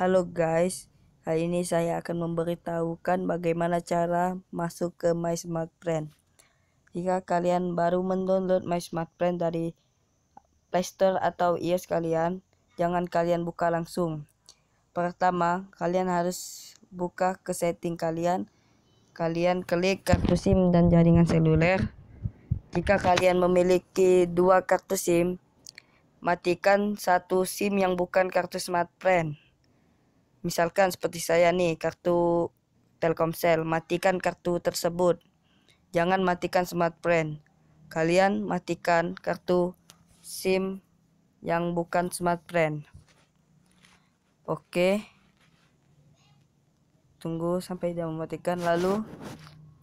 Halo guys, kali ini saya akan memberitahukan bagaimana cara masuk ke My Smart Brand. Jika kalian baru mendownload My Smart Brand dari Play Store atau iOS e kalian, jangan kalian buka langsung. Pertama, kalian harus buka ke setting kalian. Kalian klik kartu SIM dan jaringan seluler. Jika kalian memiliki dua kartu SIM, matikan satu SIM yang bukan kartu Smart Brand. Misalkan seperti saya nih, kartu Telkomsel, matikan kartu tersebut. Jangan matikan smartfren. Kalian matikan kartu SIM yang bukan smartfren. Oke. Tunggu sampai dia mematikan lalu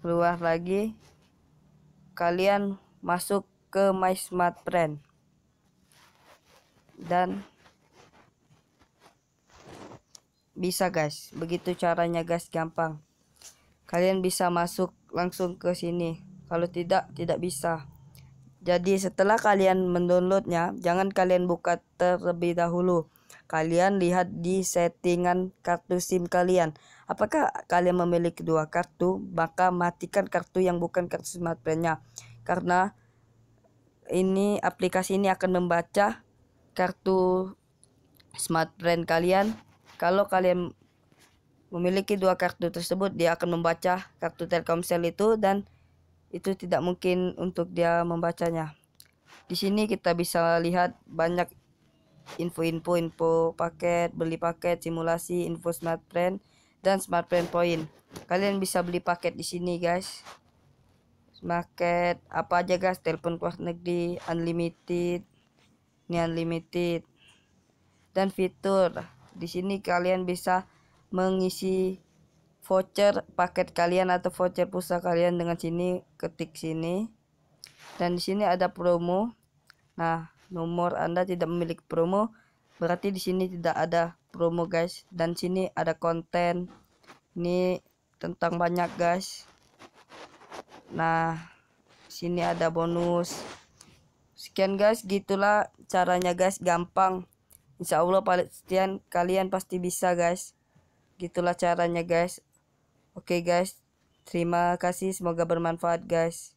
keluar lagi. Kalian masuk ke My Smart Friend dan bisa guys begitu caranya guys gampang kalian bisa masuk langsung ke sini kalau tidak tidak bisa jadi setelah kalian mendownloadnya jangan kalian buka terlebih dahulu kalian lihat di settingan kartu SIM kalian. Apakah kalian memiliki dua kartu? Maka matikan kartu yang bukan kartu smartphone-nya. Karena ini aplikasi ini akan membaca kartu smartphone kalian kalau kalian memiliki dua kartu tersebut, dia akan membaca kartu Telkomsel itu dan itu tidak mungkin untuk dia membacanya. Di sini kita bisa lihat banyak info-info info paket, beli paket, simulasi, info smart plan dan smart plan point. Kalian bisa beli paket di sini, guys. Market apa aja guys, telepon kuah negeri, unlimited, ini unlimited dan fitur di sini kalian bisa mengisi voucher paket kalian atau voucher pulsa kalian dengan sini ketik sini. Dan di sini ada promo. Nah, nomor Anda tidak memiliki promo berarti di sini tidak ada promo guys dan sini ada konten ini tentang banyak guys. Nah, sini ada bonus. Sekian guys, gitulah caranya guys, gampang. Insya Allah Palestian kalian pasti bisa guys. Gitulah caranya guys. Oke okay, guys. Terima kasih semoga bermanfaat guys.